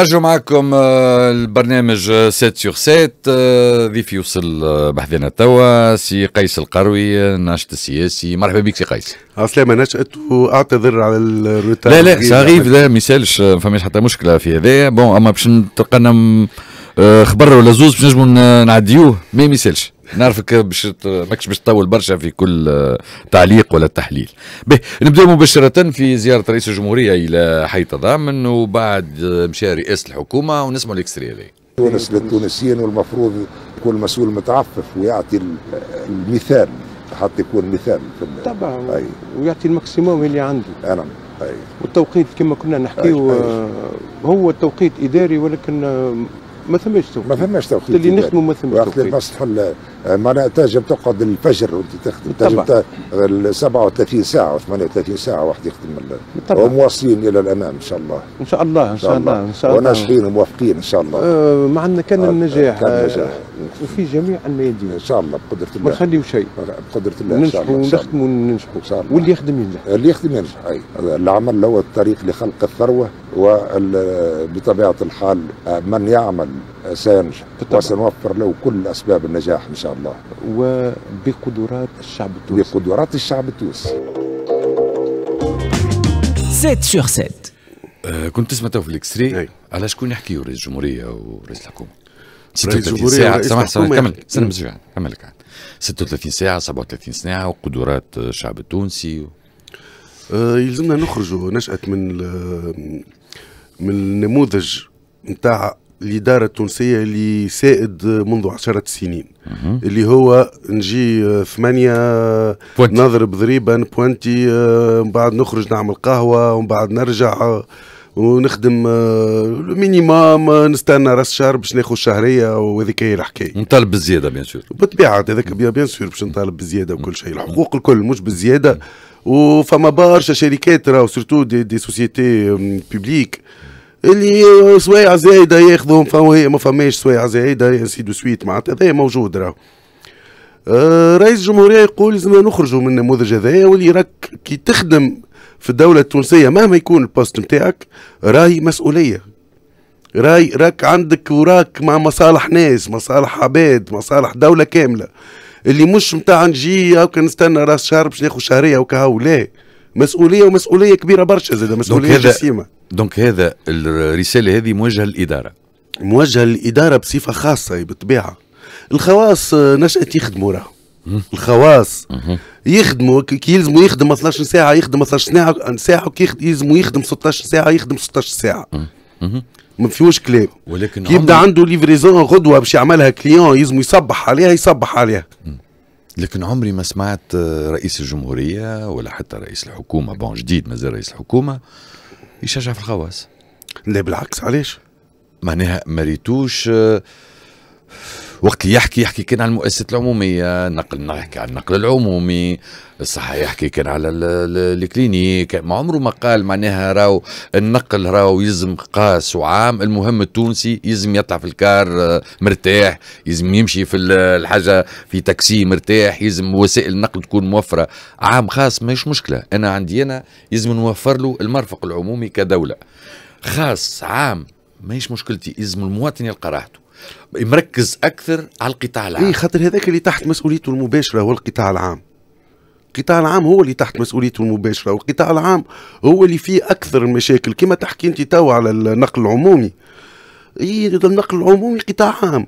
نرجو معكم آه، البرنامج 7 سور 7 ضيف يوصل آه، بحذنا توا سي قيس القروي الناشط السياسي مرحبا بك سي قيس السلامة نشأت واعتذر على الروتار لا لا ساريف لا ما يسالش آه، ما فماش حتى مشكلة في هذايا بون اما باش تلقانا خبر ولا زوز باش نجموا نعديوه ما يسالش نعرفك باش ماكش باش تطول برشا في كل تعليق ولا تحليل به نبدا مباشره في زياره رئيس الجمهوريه الى حي تضامن وبعد مشى رئاسه الحكومه ونسمع الاكستري هذا تونس للتونسيين والمفروض يكون المسؤول متعفف ويعطي المثال حتى يكون مثال في طبعا ويعطي الماكسيموم اللي عنده نعم والتوقيت كما كنا نحكيو آه، هو التوقيت اداري ولكن آه، ما ثماش توقيت ما ثماش توقيت اللي نخدموا ما ثماش توقيت معناها تنجم تقعد الفجر وانت تخدم تنجم 37 ساعه و 38 ساعه واحد يخدم ومواصلين الى الامام ان شاء الله ان شاء الله ان شاء الله ان شاء الله وناجحين وموفقين ان شاء الله معنا كان آه النجاح كان النجاح وفي جميع الميادين ان شاء الله بقدره الله ما نخليو شيء بقدره الله ان شاء الله ونخدموا وننجحوا ان شاء الله واللي يخدم ينجح اللي يخدم ينجح اي العمل هو الطريق لخلق الثروه وبطبيعه الحال من يعمل سينجح وسنوفر له كل اسباب النجاح ان شاء الله وبقدرات الشعب التونسي بقدرات الشعب التونسي 7 sur 7 كنت تسمع في الاكسري نعم. على شكون يحكيوا رئيس الجمهوريه ورئيس الحكومه 36 ساعة سامح سامح كمل نعم. كمل لك 36 ساعة 37 ساعة وقدرات الشعب التونسي و... آه يلزمنا نخرجوا نشأت من من النموذج نتاع الإدارة التونسية اللي سائد منذ عشرة سنين اللي هو نجي آه، ثمانية نضرب ضريبة نبوانتي آه، من بعد نخرج نعمل قهوة ومن بعد نرجع آه، ونخدم مينيمام نستنى راس شهر باش ناخذ شهريه وهذيك هي الحكايه نطالب بالزياده بيان سور بالطبيعه هذاك بيان سور باش نطالب بالزياده وكل شيء الحقوق الكل مش بالزياده وفما برشا شركات راهو سورتو دي, دي سوسيتي بيبليك اللي سوايع زايده ياخذهم فهو ما فماش سوايع زايده سي دو سويت معناتها هذا موجود راهو آه، رئيس الجمهوريه يقول لازمنا نخرجوا من النموذج هذايا واللي راك كي تخدم في الدوله التونسيه مهما يكون البوست نتاعك راهي مسؤوليه راي راك عندك وراك مع مصالح ناس مصالح عباد مصالح دوله كامله اللي مش نتاع نجي هاكا نستنى راس شهر باش ناخذ شهريه وكهو لا مسؤوليه ومسؤوليه كبيره برشا زاد مسؤوليه جسيمه دونك هذا الرساله هذه موجهه للاداره موجهه للاداره بصفه خاصه بالطبيعه الخواص آه، نشات يخدموا راهو الخواص يخدموا كي يلزموا يخدم 12 ساعه يخدم 12 ساعه ساعه يلزموا يخدم 16 ساعه يخدم 16 ساعه ما فيهوش كلام ولكن يبدا عنده ليفريزون غدوه باش يعملها كليون يلزم يصبح عليها يصبح عليها لكن عمري ما سمعت رئيس الجمهوريه ولا حتى رئيس الحكومه بون جديد مازال رئيس الحكومه يشجع في الخواص لا بالعكس علاش معناها ما ريتوش وقت يحكي يحكي كان على المؤسسات العموميه نقل نحكي على النقل العمومي صح يحكي كان على الكلينيك ما عمره ما قال معناها راو النقل راو يلزم قاس وعام المهم التونسي يلزم يطلع في الكار آه، مرتاح يلزم يمشي في الحاجه في تاكسي مرتاح يلزم وسائل النقل تكون موفره عام خاص ماهيش مشكله انا عندي انا يلزم نوفر له المرفق العمومي كدوله خاص عام ماهيش مشكلتي يلزم المواطن يلقى راحته مركز اكثر على القطاع العام اي خاطر هذاك اللي تحت مسؤوليته المباشره هو القطاع العام القطاع العام هو اللي تحت مسؤوليته المباشره والقطاع العام هو اللي فيه اكثر المشاكل كما تحكي انت توا على النقل العمومي اي النقل العمومي قطاع عام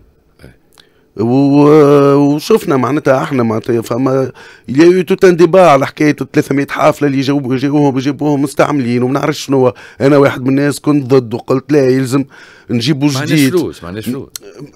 وشفنا معناتها احنا معناتها فما لقيتو ديبا على حكايه 300 حافله اللي جاوبوا جاوبوهم جابوهم مستعملين وما نعرفش شنو انا واحد من الناس كنت ضد وقلت لا يلزم نجيبوا جديد معناش فلوس معناش فلوس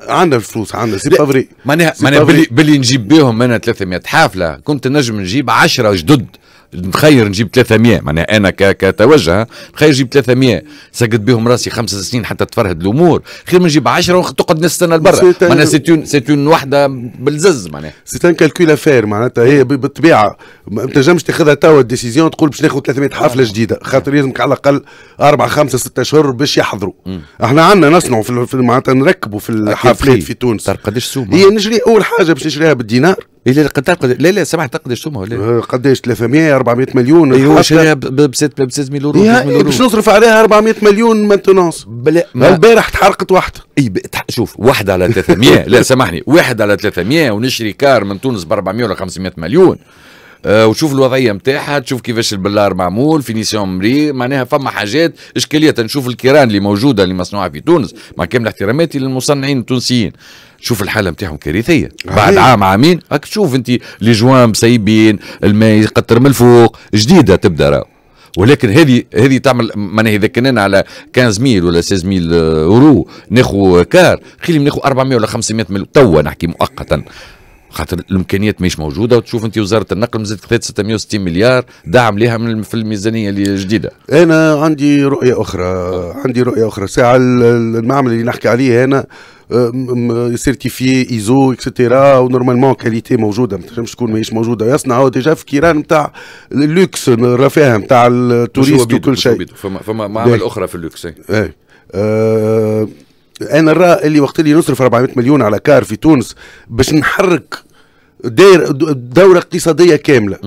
عندنا فلوس عندنا سي بافري معناها معناها باللي نجيب بهم انا 300 حافله كنت نجم نجيب 10 جدد نخير نجيب 300 معناها انا كتوجه نخير نجيب 300 سقط بهم راسي خمس سنين حتى تفرهد الامور خير ما نجيب 10 تقعد نستنى لبرا معناها سي سيتون سي وحده بالزز معناها سي ان كالكول افير معناتها هي بالطبيعه ما تنجمش تاخذها توا الديسيزيون تقول باش ناخذ 300 حفله جديده خاطر لازمك على الاقل اربع خمسه ستة اشهر باش يحضروا احنا عندنا نصنعوا في معناتها نركبوا في الحفلات في تونس قداش سوم هي نجري اول حاجه باش نشريها بالدينار إيه، لا لا قد تقدر لا لا سامحني تقدرش تمها ولا قداش 300 400 مليون ايوا شريها ب 6 مليون باش نصرف عليها 400 مليون مانتونونس بلا البارح تحرقت واحده اي شوف واحده على 300 لا سامحني واحد على 300 ونشري كار من تونس ب 400 ولا 500 مليون آه، وتشوف الوضعيه نتاعها تشوف كيفاش البلار معمول فينيسيون مري معناها فما حاجات اشكاليه نشوف الكيران اللي موجوده اللي مصنوعه في تونس مع كامل احتراماتي للمصنعين التونسيين تشوف الحاله نتاعهم كارثيه بعد عام عامين راك تشوف انت لي جوان مسيبين الماء يقطر من الفوق جديده تبدا راه ولكن هذه هذه تعمل معناها اذا كنا على 15000 ولا 16000 اورو آه، ناخذ كار خلي ناخذ 400 ولا 500 ميل توا نحكي مؤقتا خاطر الامكانيات مش موجوده وتشوف انت وزاره النقل مزدت 660 مليار دعم لها من في الميزانيه الجديده. انا عندي رؤيه اخرى عندي رؤيه اخرى ساعه المعمل اللي نحكي عليه هنا سيرتيفي ايزو اكسترا ونورمالمون كاليتي موجوده ما تنجمش تكون ماهيش موجوده يصنعوا ديجا في كيران نتاع اللوكس الرفاه نتاع التوريست وكل شيء. فما فما معامل إيه. اخرى في اللوكس. إيه. ايه. آه انا نرى اللي وقت اللي نصرف 400 مليون على كار في تونس باش نحرك داير دوره اقتصاديه كامله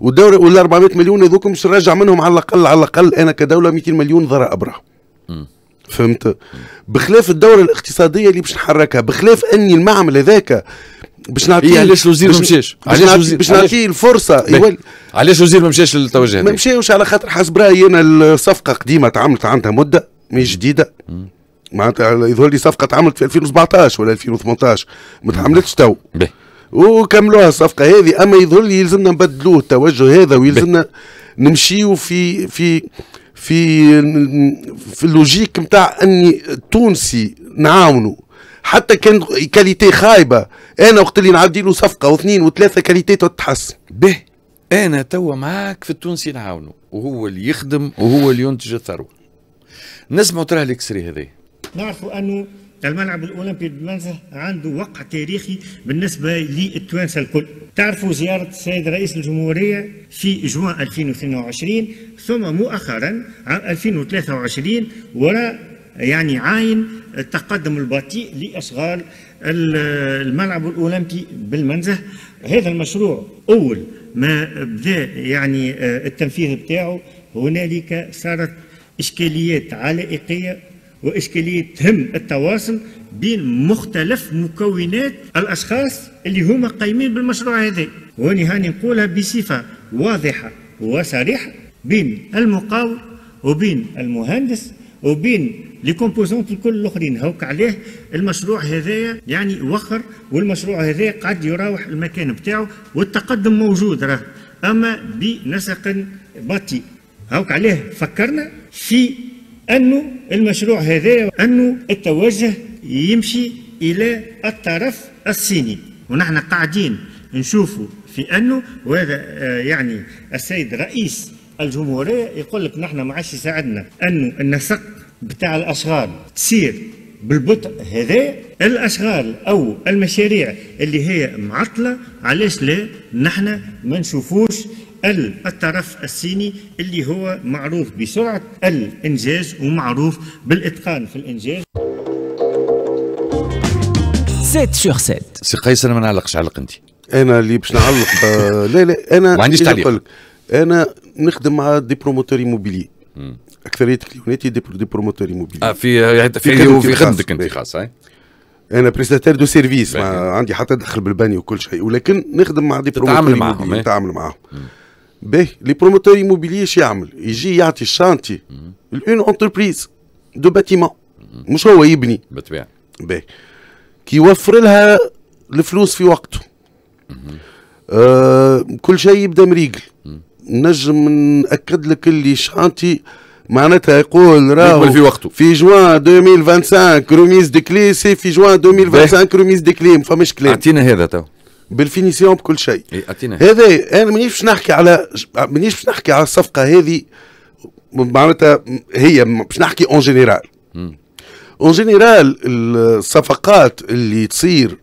والدوره وال 400 مليون هذوك مش نرجع منهم على الاقل على الاقل انا كدوله 200 مليون ضرائب راهو فهمت بخلاف الدوره الاقتصاديه اللي باش نحركها بخلاف اني المعمل هذاك باش نعطيه إيه، علاش الوزير ما مشاش؟ باش نعطيه الفرصه يولي علاش الوزير ما مشاش للتوجه ما مشاوش على خاطر حسب رايي انا الصفقه قديمه تعملت عندها مده مش جديده مم. معناتها يظهر لي صفقه تعملت في 2017 ولا 2018 ما تعملتش تو وكملوها الصفقه هذه اما يظهر لي يلزمنا نبدلوه التوجه هذا ويلزمنا نمشيو في في في في اللوجيك نتاع اني التونسي نعاونه حتى كان كاليتي خايبه انا وقت اللي نعدي له صفقه واثنين وثلاثه كاليتي تتحسن به انا توا معاك في التونسي نعاونه وهو اللي يخدم وهو اللي ينتج الثروه نسمعوا ترى الاكسري هذايا نعرفوا أنه الملعب الاولمبي بمنزه عنده وقع تاريخي بالنسبه للتوانسه الكل. تعرفوا زياره السيد رئيس الجمهوريه في جوان 2022 ثم مؤخرا عام 2023 وراء يعني عاين التقدم البطيء لاشغال الملعب الاولمبي بالمنزه. هذا المشروع اول ما بدا يعني آه، التنفيذ بتاعه هنالك صارت اشكاليات علائقيه وإشكاليتهم التواصل بين مختلف مكونات الأشخاص اللي هما قايمين بالمشروع هذا وأني هاني نقولها بصفة واضحة وصريحة بين المقاول وبين المهندس وبين لي كومبوزونت الكل الاخرين هوك عليه المشروع هذايا يعني وخر والمشروع هذايا قاعد يراوح المكان بتاعه والتقدم موجود راه اما بنسق بطيء هوك عليه فكرنا في أنه المشروع هذا أنه التوجه يمشي إلى الطرف الصيني ونحن قاعدين نشوفوا في أنه وهذا آه، يعني السيد رئيس الجمهورية يقول لك نحن ما عادش يساعدنا أنه النسق بتاع الأشغال تصير بالبطء هذا الاشغال او المشاريع اللي هي معطله علاش لا نحن ما نشوفوش ال الطرف الصيني اللي هو معروف بسرعة الإنجاز ومعروف بالإتقان في الإنجاز 7 sur 7 سي قيس انا ما نعلقش علق انت انا اللي باش نعلق آه، لا لا انا ما عنديش تعليق انا نخدم مع دي بروموتور ايموبيلي اكثريه كليوناتي دي, دي بروموتور ايموبيلي اه في في في خدمتك انت خاصه انا بريستاتير دو سيرفيس ما عندي حتى دخل بالبني وكل شيء ولكن نخدم مع دي بروموتور ايموبيلي إيه؟ نتعامل معاهم باهي لي بروموتور ايموبيلي اش يعمل يجي يعطي الشانتي اون اونتربريز دو باتيمون مش هو يبني بالطبيعه باهي كي يوفر لها الفلوس في وقته آه كل شيء يبدا مريقل mm-hmm. نجم ناكد لك اللي شانتي معناتها يقول راهو في وقته في جوان 2025 روميز دي كلي سي في جوان 2025 روميز دي كلي ما فماش كلام اعطينا هذا تو بالفينيسيون بكل شيء إيه، هذا انا مانيش باش نحكي على مانيش باش نحكي على الصفقه هذه معناتها هي باش نحكي اون جينيرال اون جينيرال الصفقات اللي تصير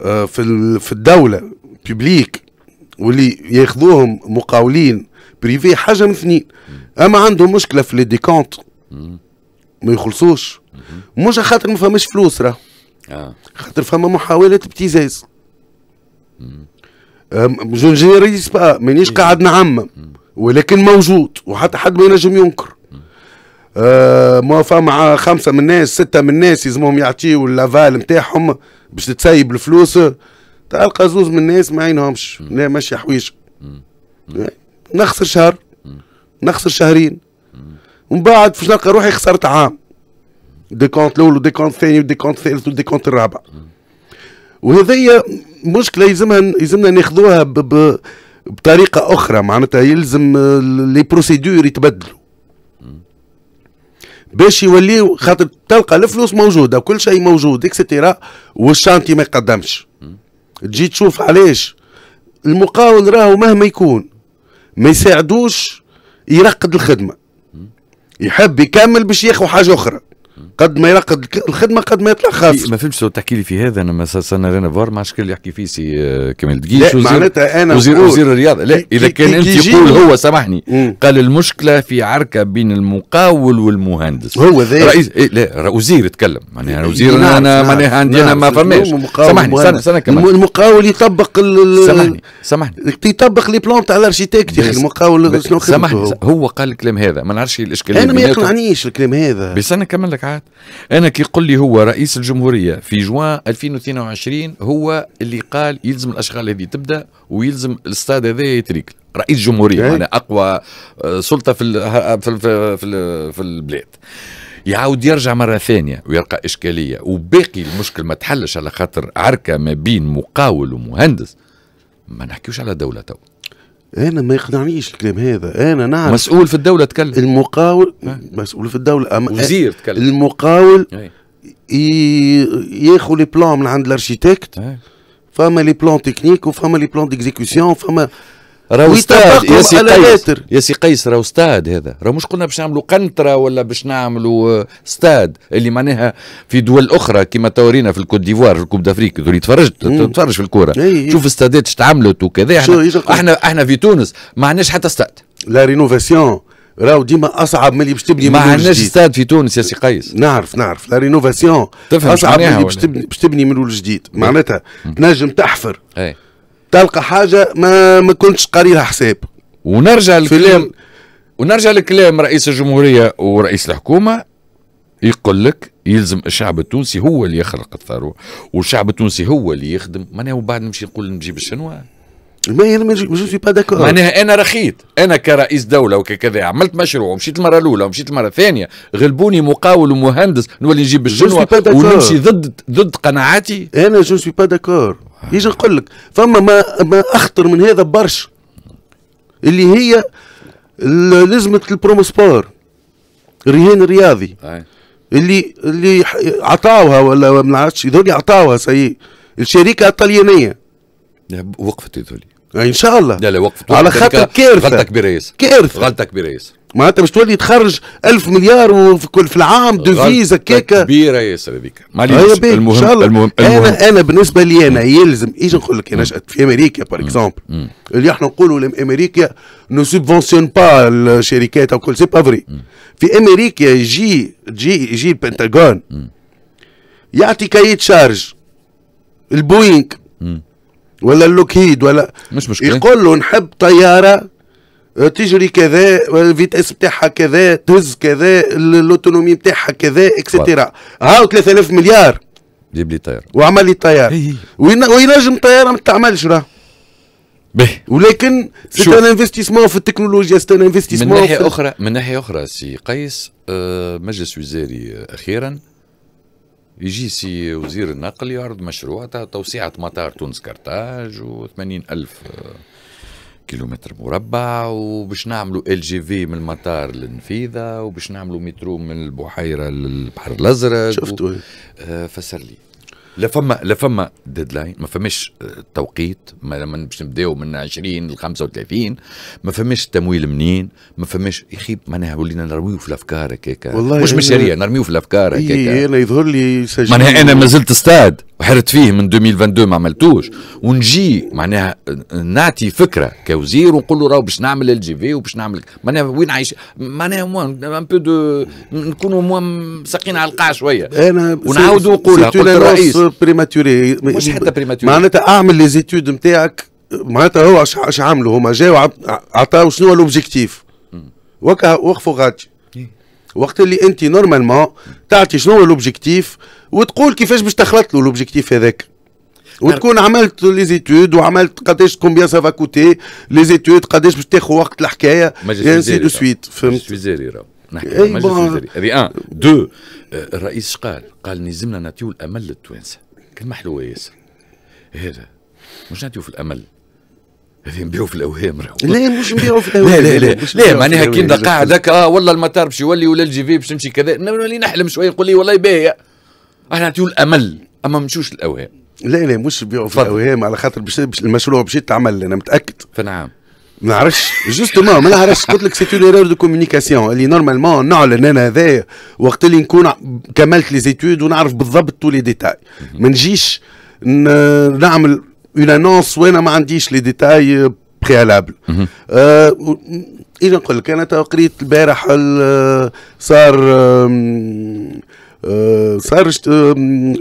آه، في في الدوله بيبليك واللي ياخذوهم مقاولين بريفي حاجه من اثنين اما عندهم مشكله في لي ديكونت ما يخلصوش مش خاطر ما فماش فلوس راه آه. خاطر فما محاولات ابتزاز جنجيريس بقى مانيش قاعد نعمم ولكن موجود وحتى حد ما ينجم ينكر آه موافقه مع خمسه من الناس سته من الناس يلزمهم يعطيوا اللافال نتاعهم باش تسيب الفلوس تلقى زوز من الناس ما عينهمش لا ماشي حويج نخسر شهر نخسر شهرين ومن بعد باش نلقى روحي خسرت عام ديكونت الاول وديكونت الثاني وديكونت الثالث وديكونت الرابع وهذه مشكله يلزمها يلزمنا ناخذوها بطريقه اخرى معناتها يلزم لي بروسيدور يتبدلوا باش يولي خاطر تلقى الفلوس موجوده وكل شيء موجود اكسترا والشانتي ما يقدمش تجي تشوف علاش المقاول راهو مهما يكون ما يساعدوش يرقد الخدمه يحب يكمل باش ياخذ حاجه اخرى قد ما يرقد الخدمه قد ما يطلع خاص ما فهمتش تحكي لي في هذا انا ما سنة رينا فار ما شكون اللي يحكي فيه سي آه، كمال دقيش لا معناتها انا وزير, وزير الرياضه لا اذا كان انت يقول هو سامحني قال المشكله في عركه بين المقاول والمهندس هو ذا رئيس إيه لا وزير تكلم معناها إيه، وزير نعم انا نعم، معناها عندي نعم، انا ما نعم، فماش سامحني سنه سنه كمان المقاول يطبق سامحني سامحني يطبق لي بلان تاع الارشيتكت يا اخي المقاول سامحني هو قال الكلام هذا ما نعرفش الاشكاليه انا ما يقنعنيش الكلام هذا بس انا كمل لك التوقعات انا كي يقول لي هو رئيس الجمهوريه في جوان 2022 هو اللي قال يلزم الاشغال هذه تبدا ويلزم الاستاد هذا يتريك رئيس جمهوريه انا اقوى آه، سلطه في آه، في في, في البلاد يعاود يرجع مره ثانيه ويلقى اشكاليه وباقي المشكل ما تحلش على خاطر عركه ما بين مقاول ومهندس ما نحكيوش على دوله تو انا ما يقنعنيش الكلام هذا انا نعرف مسؤول في الدوله تكلم المقاول ها. مسؤول في الدوله أما وزير تكلم المقاول ياخذ لي بلان من عند الارشيتكت فما لي بلان تكنيك وفما لي بلان ديكزيكسيون فما راهو استاد يا سي قيس يا سي قيس راهو استاد هذا راهو مش قلنا باش نعملوا قنطره ولا باش نعملوا آه، استاد اللي معناها في دول اخرى كما تورينا في الكوت ديفوار في الكوب دافريك اللي تفرجت تتفرج في الكوره تشوف إيه، إيه. استادات اشتعملت وكذا احنا احنا احنا في تونس ما عندناش حتى استاد لا رينوفاسيون راهو ديما اصعب من اللي باش تبني ما عندناش استاد في تونس يا سي قيس نعرف نعرف لا رينوفاسيون اصعب من اللي باش تبني إيه؟ من جديد معناتها تنجم تحفر ايه. تلقى حاجه ما ما كنتش قاري لها حساب ونرجع لكلام ونرجع لكلام رئيس الجمهوريه ورئيس الحكومه يقول لك يلزم الشعب التونسي هو اللي يخلق الثروه والشعب التونسي هو اللي يخدم معناها وبعد نمشي نقول نجيب الشنوا ما انا ما سوي با داكور معناها انا رخيت انا كرئيس دوله وكذا عملت مشروع ومشيت المره الاولى ومشيت المره الثانيه غلبوني مقاول ومهندس نولي نجيب الشنوا ونمشي ضد ضد قناعاتي انا جو سوي با داكور ايش نقول لك فما ما, ما اخطر من هذا برشا اللي هي لزمة البروموسبور الرهان الرياضي أي. اللي اللي عطاوها ولا ما نعرفش يظل عطاوها سي الشركه الطليانيه وقفت هذولي ان شاء الله لا لا وقفت على خاطر كارثه غلطه كبيره ياسر كارثه غلطه كبيره ياسر معناتها باش تولي تخرج ألف مليار وفي كل في العام دوفيز هكاكا كبيره ياسر هذيك طيب، المهم إن شاء الله. المهم انا انا بالنسبه لي انا يلزم ايش نقول لك انا في امريكا بار اكزومبل اللي احنا نقولوا امريكا نو سوبفونسيون با الشركات او كل سي با فري في امريكا يجي يجي يجي البنتاغون يعطي كايت شارج البوينغ ولا اللوكهيد ولا مش مشكله يقول له نحب طياره تجري كذا الفيتاس نتاعها كذا تهز كذا الاوتونومي نتاعها كذا اكسترا هاو 3000 مليار جيب لي طيار وعمل لي طيار إيه، إيه. وينجم طياره ما تعملش راه به ولكن سي ان انفستيسمون في التكنولوجيا سي ان انفستيسمون من ناحيه اخرى من ناحيه اخرى سي قيس آه، مجلس وزاري اخيرا يجي سي وزير النقل يعرض مشروع تاع توسيعه مطار تونس كرتاج و 80 الف آه، كيلومتر مربع وباش نعملوا ال جي في من المطار للنفيذه وباش نعملوا مترو من البحيره للبحر الازرق شفتوا و... إيه. آه فسر لي لا فما لا فما ديدلاين ما فماش آه، توقيت ما باش نبداو من 20 ل 35 ما فماش تمويل منين ما فماش يا اخي معناها ولينا نرميو في الافكار هكاك مش مشاريع نرميو في الافكار هكاك اي انا يظهر لي معناها انا ما زلت استاد وحرت فيه من 2022 ما عملتوش ونجي معناها نعطي فكره كوزير ونقول له راهو باش نعمل الجي في وباش نعمل معناها وين عايش معناها ان بو دو نكونوا مساقين على القاع شويه انا ونعاودوا نقولها قلت الرئيس بريماتوري مش حتى بريماتوري معناتها اعمل لي زيتود نتاعك معناتها هو اش عملوا هما جاوا عطاوا شنو هو الاوبجيكتيف وقفوا غادي وقت اللي انت نورمالمون تعطي شنو هو لوبجيكتيف وتقول كيفاش باش تخلط له لوبجيكتيف هذاك وتكون عملت لي زيتود وعملت قداش كومبيان سافا كوتي لي زيتود قداش باش تاخذ وقت الحكايه انسي دو سويت فهمت راهو نحكي مجلس وزاري هذه ان دو الرئيس قال قال لازمنا نعطيو الامل للتوانسه كلمه حلوه ياسر هذا مش نعطيو في الامل هذه نبيعوا في الاوهام راهو لا مش نبيعوا في الاوهام لا لا لا لا معناها كي نبدا قاعد هكا اه والله المطار باش يولي ولا الجي في باش تمشي كذا نولي نحلم شويه نقول لي والله باهيه احنا نعطيو الامل اما ما نمشوش الاوهام لا لا مش نبيعوا في الاوهام على خاطر بش المشروع باش يتعمل انا متاكد فنعم ما نعرفش جوستومون ما نعرفش قلت لك سيت اون ايرور دو كومونيكاسيون اللي نورمالمون نعلن انا هذايا وقت اللي نكون كملت لي ونعرف بالضبط تو لي ديتاي ما نجيش نعمل اون انونس وانا ما عنديش لي ديتاي بريالابل آه اذا نقول لك انا قريت البارح صار أه، صار أه،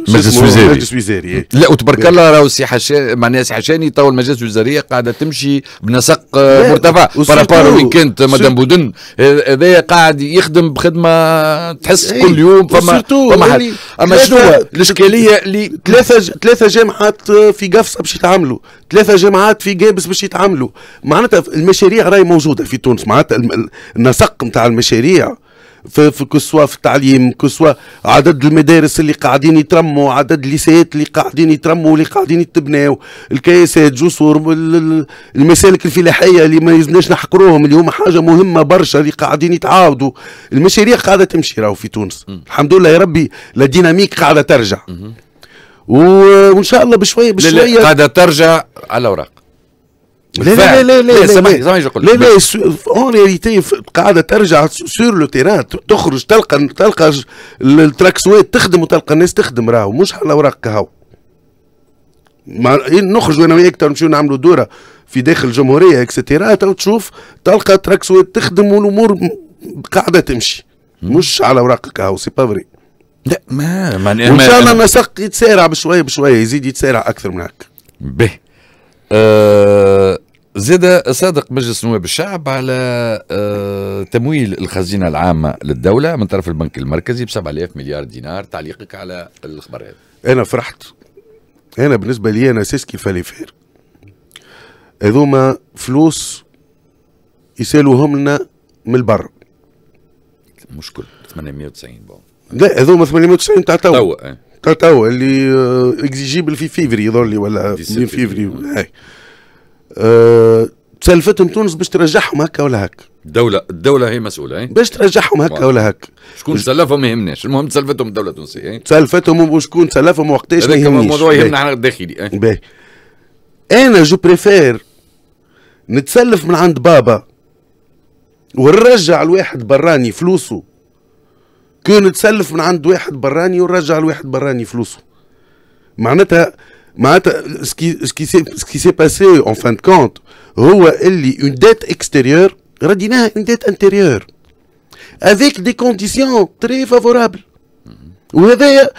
مجلس وزاري مجلس وزاري إيه. لا وتبارك الله راهو السي حشاني معناها السي حشاني تو المجالس الوزاريه قاعده تمشي بنسق أه، مرتفع بارابار وين كانت مدام بودن هذايا قاعد يخدم بخدمه تحس ايه كل يوم فما فما حد يعني اما شنو الاشكاليه اللي ثلاثه ثلاثه جامعات في قفصه باش يتعاملوا ثلاثه جامعات في قابس باش يتعاملوا معناتها المشاريع راهي موجوده في تونس معناتها النسق نتاع المشاريع في, في كسوة في التعليم كسوة عدد المدارس اللي قاعدين يترموا عدد الليسيات اللي قاعدين يترموا اللي قاعدين يتبناوا الكياسات جسور المسالك الفلاحية اللي ما يزناش نحقروهم اللي هما حاجة مهمة برشا اللي قاعدين يتعاودوا المشاريع قاعدة تمشي راهو في تونس م. الحمد لله يا ربي لا ديناميك قاعدة ترجع م. وان شاء الله بشويه بشويه قاعده ترجع على الاوراق لا لا لا لا لا سامحني سامحني اقول لا لا اون رياليتي قاعده ترجع سور لو تيران تخرج تلقى تلقى التراكسوات تخدم وتلقى الناس تخدم راهو مش على اوراق كهو نخرج انا وياك نمشيو نعملوا دوره في داخل الجمهوريه اكسترا تشوف تلقى تراكسوات تخدم والامور قاعده تمشي مش على اوراقك هاو سي با فري لا ما ما وان شاء الله النسق يتسارع بشويه بشويه يزيد يتسارع اكثر من هكا به أه زاد صادق مجلس نواب الشعب على آه، تمويل الخزينه العامه للدوله من طرف البنك المركزي ب 7000 مليار دينار تعليقك على الخبر هذا انا فرحت انا بالنسبه لي انا سيسكي فير هذوما فلوس يسالوهم لنا من البر مشكل 890 بون لا هذوما 890 تاع تو آه. تاع تو اللي اكزيجيبل آه، في فيفري يظهر لي ولا في فيفري أه تسلفتهم تونس باش ترجعهم هكا ولا هكا الدولة الدولة هي مسؤولة إيه؟ باش ترجعهم هكا ولا هكا شكون سلفهم ما يهمناش المهم تسلفتهم الدولة التونسية تسلفتهم إيه؟ وشكون سلفهم وقتاش ما يهمنيش الموضوع يهمنا احنا الداخلي ايه؟ انا جو بريفير نتسلف من عند بابا ونرجع الواحد براني فلوسه كون نتسلف من عند واحد براني ونرجع الواحد براني فلوسه معناتها معناتها سكي سكي سكي سي باسي اون فان كونت هو اللي اون ديت اكستيريور رديناها اون ديت انتيريور افيك دي كونديسيون تري فافورابل وهذايا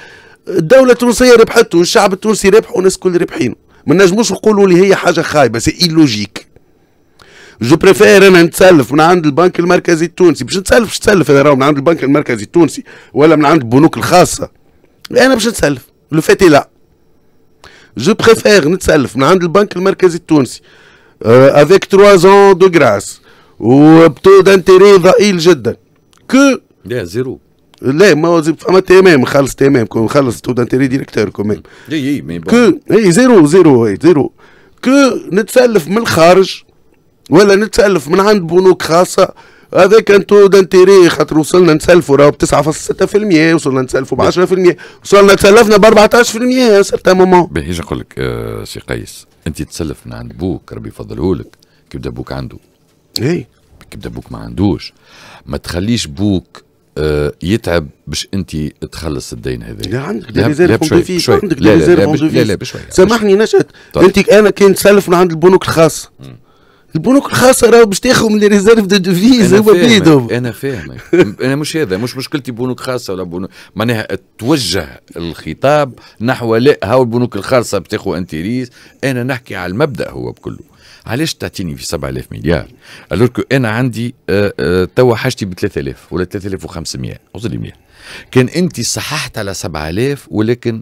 الدوله التونسيه ربحت والشعب التونسي ربح والناس الكل ربحين ما نجموش نقولوا اللي هي حاجه خايبه سي ايلوجيك جو بريفير انا نتسلف من عند البنك المركزي التونسي باش نتسلف باش نتسلف انا راهو من عند البنك المركزي التونسي ولا من عند البنوك الخاصه انا باش نتسلف لو فاتي لا جو بريفير نتسلف من عند البنك المركزي التونسي افيك 3 زون دو غراس وبتو دانتيري ضئيل جدا كو لا زيرو لا ما هو فما تمام خلص تمام كون خلص تو دانتيري ديريكتور كمان اي اي مي كو اي زيرو زيرو اي زيرو كو نتسلف من الخارج ولا نتسلف من عند بنوك خاصه هذاك تو دانتيري خاطر وصلنا نسلفوا راهو ب 9.6% وصلنا نسلفوا ب 10% وصلنا تسلفنا ب 14% سيرتا مومون باهي نقول لك آه، سي قيس انت تسلف من عند بوك ربي يفضله لك كي يبدا بوك عنده اي كي يبدا بوك ما عندوش ما تخليش بوك آه يتعب باش انت تخلص الدين هذا لا عندك دي ريزيرف فوندوفيس عندك دي ريزيرف بشوي سامحني نشأت انت انا كي نسلف من عند البنوك الخاصه البنوك الخاصه راهو باش تاخذوا من ريزيرف دو ديفيز هو بيدهم انا فاهمك انا مش هذا مش مشكلتي بنوك خاصه ولا بنوك معناها توجه الخطاب نحو لا هاو البنوك الخاصه بتاخذ انتريز انا نحكي على المبدا هو بكله علاش تعطيني في 7000 مليار الوركو انا عندي آه، آه، توا حاجتي ب 3000 ولا 3500 وصل 100 كان انت صححت على 7000 ولكن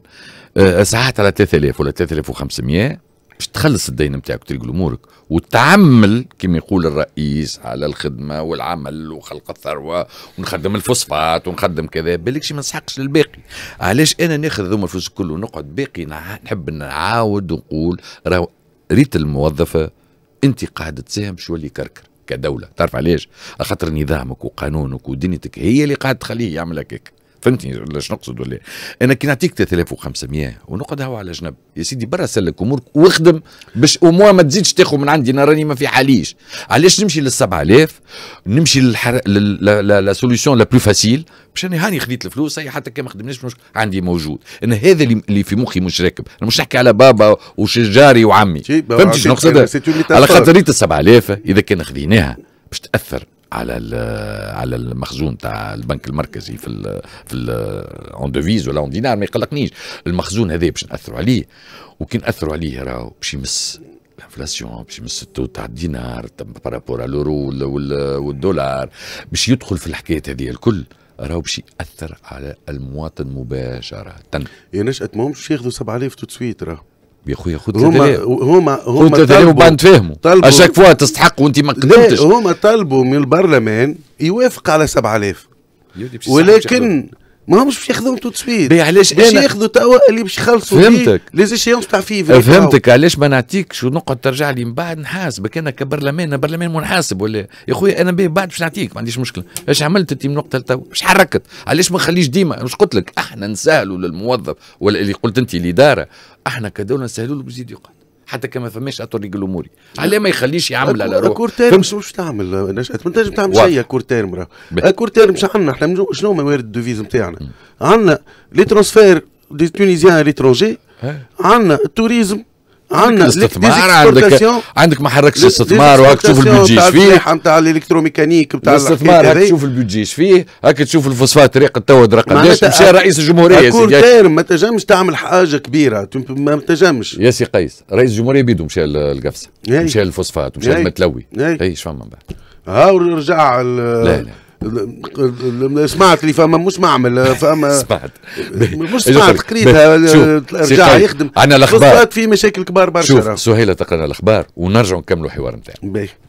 آه، صححت على 3000 ولا 3500 باش تخلص الدين نتاعك وتلقى امورك وتعمل كما يقول الرئيس على الخدمه والعمل وخلق الثروه ونخدم الفوسفات ونخدم كذا بالك شي ما نسحقش للباقي علاش انا ناخذ ذوما الفلوس كله ونقعد باقي نحب نعاود ونقول راه ريت الموظفه انت قاعده تساهم باش يولي كركر كدوله تعرف علاش خاطر نظامك وقانونك ودنيتك هي اللي قاعد تخليه يعمل هكاك فهمتني ليش نقصد ولا انا كي نعطيك 3500 ونقعد هوا على جنب يا سيدي برا سلك امورك واخدم باش اوموا ما تزيدش تاخذ من عندي انا راني ما في حاليش علاش نمشي لل 7000 نمشي للحر... لا سوليسيون لا بلو فاسيل باش انا هاني خديت الفلوس هي حتى كان ما خدمناش مش عندي موجود انا هذا اللي في مخي مش راكب انا مش نحكي على بابا وشجاري وعمي فهمتني شنو نقصد على خاطر ال 7000 اذا كان خذيناها باش تاثر على على المخزون تاع البنك المركزي في الـ في اون ديفيز ولا اون دينار ما يقلقنيش المخزون هذا باش ناثروا عليه وكي ناثروا عليه راهو باش يمس الانفلاسيون باش يمس التو تاع الدينار بارابور الاورو والدولار باش يدخل في الحكايه هذه الكل راهو باش ياثر على المواطن مباشره يا نشأت ماهمش ياخذوا 7000 تو سويت راهو يا خويا خذ هما هما هما طلبوا بان تفاهموا اشاك فوا تستحق وانت ما قدمتش هما طلبوا من البرلمان يوافق على 7000 ولكن ما همش باش ياخذوا تو سويت علاش باش ياخذوا توا اللي باش يخلصوا فهمتك لي زيشيونس تاع فيفا أه، فهمتك علاش ما نعطيكش ونقعد ترجع لي من بعد نحاسبك انا كبرلمان برلمان منحاسب ولا يا خويا انا به بعد باش نعطيك ما عنديش مشكله اش عملت انت من وقتها توا باش حركت علاش ما نخليش ديما مش قلت لك احنا نسهلوا للموظف ولا اللي قلت انت الاداره احنا كدوله نسهلوا له بزيد يقعد حتى كما فماش اطرق اموري على ما يخليش يعمل على روحه كور تيرم مش واش تعمل نشأت ما تنجم تعمل شيء كور تيرم كور تيرم مش عندنا احنا شنو موارد الدوفيز نتاعنا عندنا لي ترونسفير دي تونيزيان لي ترونجي عندنا التوريزم عندك الاستثمار عندك عندك ما حركش الاستثمار وهاك تشوف البودجي فيه نتاع الالكتروميكانيك نتاع الاستثمار هاك تشوف البودجي فيه هاك تشوف الفوسفات ريق تو درق قداش مشى رئيس الجمهوريه يا كل كارم ما تنجمش تعمل حاجه كبيره ما تنجمش يا سي قيس رئيس الجمهوريه بيدو مشى القفصه مشى الفوسفات ومشى المتلوي ايش فما من بعد ها ورجع لا لا سمعت لي فما مش معمل فما سمعت مش سمعت قريتها رجع طيب، يخدم عندنا الاخبار في مشاكل كبار برشا شوف سهيله تقرا الاخبار ونرجع نكملوا الحوار نتاعنا